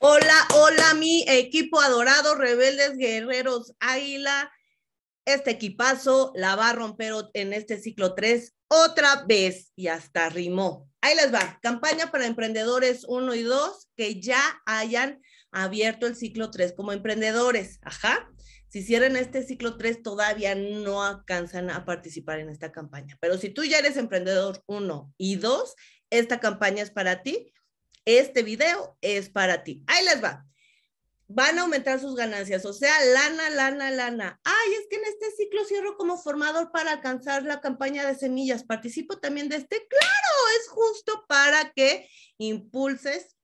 Hola, hola mi equipo adorado, rebeldes, guerreros, águila. Este equipazo la va a romper en este ciclo 3 otra vez y hasta rimó. Ahí les va, campaña para emprendedores 1 y 2 que ya hayan abierto el ciclo 3 como emprendedores. Ajá. Si cierran este ciclo 3 todavía no alcanzan a participar en esta campaña, pero si tú ya eres emprendedor 1 y 2, esta campaña es para ti este video es para ti. Ahí les va. Van a aumentar sus ganancias, o sea, lana, lana, lana. Ay, es que en este ciclo cierro como formador para alcanzar la campaña de semillas. Participo también de este. Claro, es justo para que impulses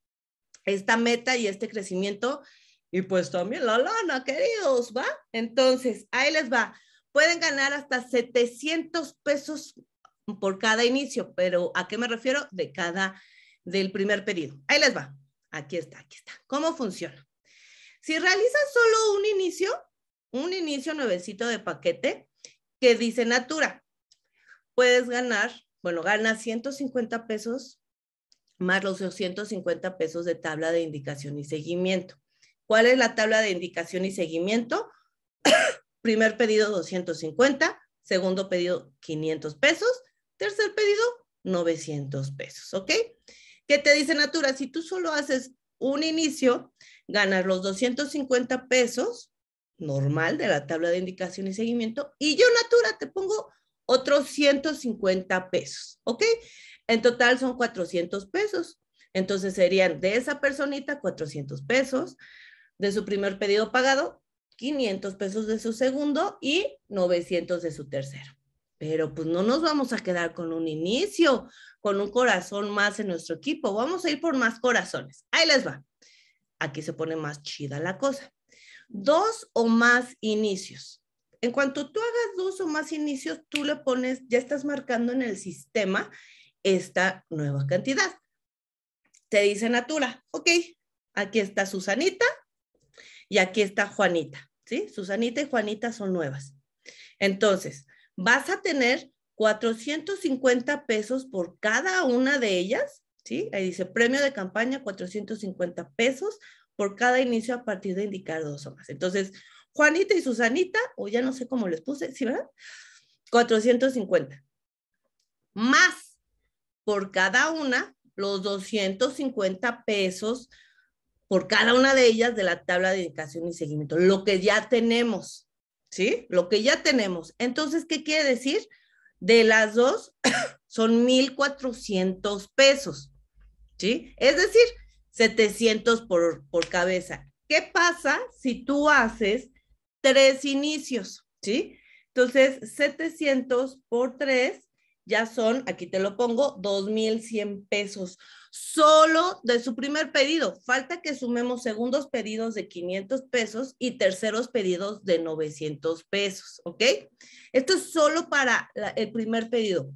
esta meta y este crecimiento. Y pues también la lana, queridos, ¿va? Entonces, ahí les va. Pueden ganar hasta 700 pesos por cada inicio, pero ¿a qué me refiero? De cada del primer pedido, Ahí les va. Aquí está, aquí está. ¿Cómo funciona? Si realizas solo un inicio, un inicio nuevecito de paquete que dice Natura, puedes ganar, bueno, ganas 150 pesos más los 250 pesos de tabla de indicación y seguimiento. ¿Cuál es la tabla de indicación y seguimiento? Primer pedido 250, segundo pedido 500 pesos, tercer pedido 900 pesos, ¿ok? ¿Qué te dice Natura? Si tú solo haces un inicio, ganas los 250 pesos normal de la tabla de indicación y seguimiento y yo Natura te pongo otros 150 pesos, ¿ok? En total son 400 pesos. Entonces serían de esa personita 400 pesos, de su primer pedido pagado, 500 pesos de su segundo y 900 de su tercero pero pues no nos vamos a quedar con un inicio, con un corazón más en nuestro equipo, vamos a ir por más corazones. Ahí les va. Aquí se pone más chida la cosa. Dos o más inicios. En cuanto tú hagas dos o más inicios, tú le pones, ya estás marcando en el sistema esta nueva cantidad. Te dice Natura, ok, aquí está Susanita y aquí está Juanita, ¿sí? Susanita y Juanita son nuevas. Entonces, vas a tener 450 pesos por cada una de ellas, ¿sí? Ahí dice premio de campaña 450 pesos por cada inicio a partir de indicar dos o más. Entonces, Juanita y Susanita, o ya no sé cómo les puse, ¿sí, verdad? 450. Más por cada una, los 250 pesos por cada una de ellas de la tabla de indicación y seguimiento, lo que ya tenemos, ¿sí? Lo que ya tenemos. Entonces, ¿qué quiere decir? De las dos son 1,400 pesos, ¿sí? Es decir, 700 por, por cabeza. ¿Qué pasa si tú haces tres inicios, ¿sí? Entonces, 700 por 3 ya son, aquí te lo pongo, 2,100 pesos solo de su primer pedido. Falta que sumemos segundos pedidos de 500 pesos y terceros pedidos de 900 pesos, ¿ok? Esto es solo para el primer pedido.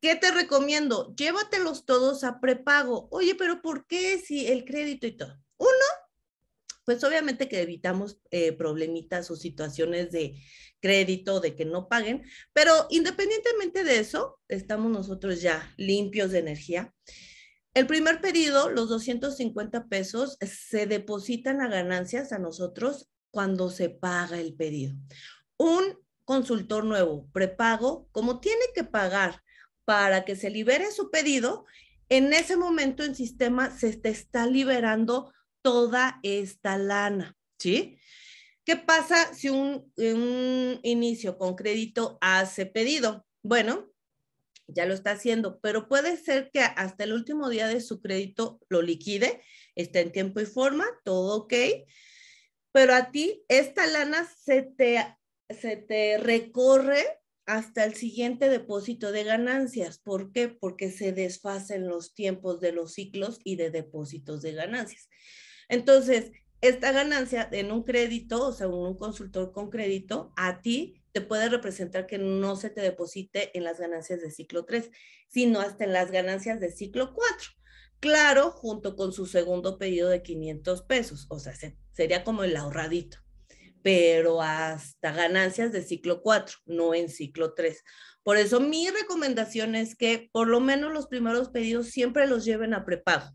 ¿Qué te recomiendo? Llévatelos todos a prepago. Oye, pero ¿por qué si el crédito y todo? pues obviamente que evitamos eh, problemitas o situaciones de crédito, de que no paguen, pero independientemente de eso, estamos nosotros ya limpios de energía. El primer pedido, los 250 pesos, se depositan a ganancias a nosotros cuando se paga el pedido. Un consultor nuevo, prepago, como tiene que pagar para que se libere su pedido, en ese momento el sistema se está liberando toda esta lana, ¿sí? ¿Qué pasa si eh, un, inicio con crédito hace pedido? Bueno, ya lo está haciendo, pero puede ser que hasta el último día de su crédito lo liquide, está en tiempo y forma, todo ok, pero a ti esta lana se te, se te recorre hasta el siguiente depósito de ganancias. ¿Por qué? Porque se desfacen los tiempos de los ciclos y de depósitos de ganancias. Entonces, esta ganancia en un crédito, o sea, un consultor con crédito, a ti te puede representar que no se te deposite en las ganancias de ciclo 3, sino hasta en las ganancias de ciclo 4. Claro, junto con su segundo pedido de 500 pesos, o sea, sería como el ahorradito, pero hasta ganancias de ciclo 4, no en ciclo 3. Por eso mi recomendación es que por lo menos los primeros pedidos siempre los lleven a prepago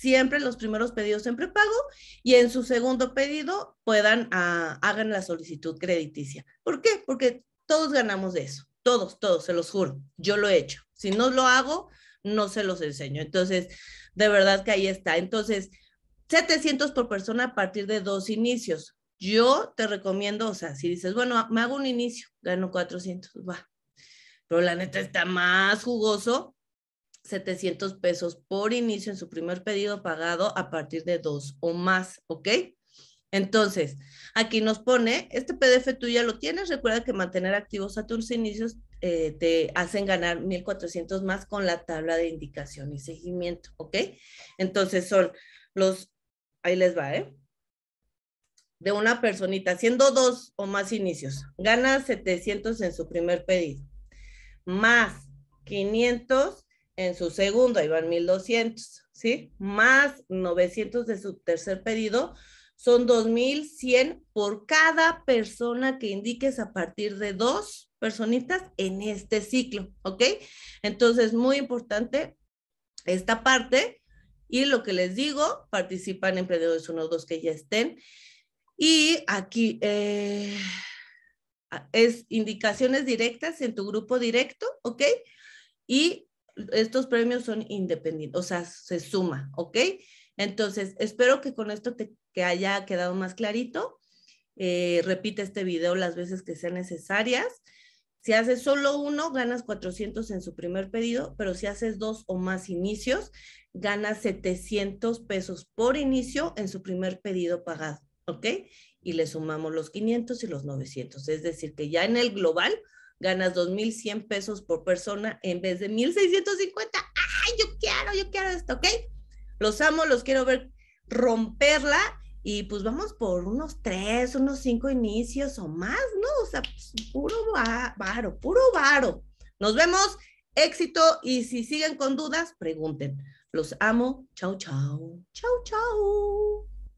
siempre los primeros pedidos en prepago y en su segundo pedido puedan, ah, hagan la solicitud crediticia. ¿Por qué? Porque todos ganamos de eso, todos, todos, se los juro, yo lo he hecho. Si no lo hago, no se los enseño. Entonces, de verdad que ahí está. Entonces, 700 por persona a partir de dos inicios. Yo te recomiendo, o sea, si dices, bueno, me hago un inicio, gano 400, va. Pero la neta está más jugoso 700 pesos por inicio en su primer pedido pagado a partir de dos o más, ¿ok? Entonces, aquí nos pone, este PDF tú ya lo tienes, recuerda que mantener activos a tus inicios eh, te hacen ganar 1.400 más con la tabla de indicación y seguimiento, ¿ok? Entonces son los, ahí les va, ¿eh? De una personita, haciendo dos o más inicios, gana 700 en su primer pedido, más 500 en su segundo, ahí van 1200, ¿sí? Más 900 de su tercer pedido, son 2100 por cada persona que indiques a partir de dos personitas en este ciclo, ¿ok? Entonces, muy importante esta parte. Y lo que les digo, participan en 1 o dos, que ya estén. Y aquí eh, es indicaciones directas en tu grupo directo, ¿ok? Y estos premios son independientes, o sea, se suma, ¿ok? Entonces, espero que con esto te haya quedado más clarito. Eh, repite este video las veces que sean necesarias. Si haces solo uno, ganas 400 en su primer pedido, pero si haces dos o más inicios, ganas 700 pesos por inicio en su primer pedido pagado, ¿ok? Y le sumamos los 500 y los 900. Es decir, que ya en el global ganas 2.100 pesos por persona en vez de 1.650. ¡Ay, yo quiero, yo quiero esto, ok! Los amo, los quiero ver romperla y pues vamos por unos tres, unos cinco inicios o más, ¿no? O sea, pues, puro varo, puro varo. Nos vemos, éxito y si siguen con dudas, pregunten. Los amo. chao, chao. Chao, chao.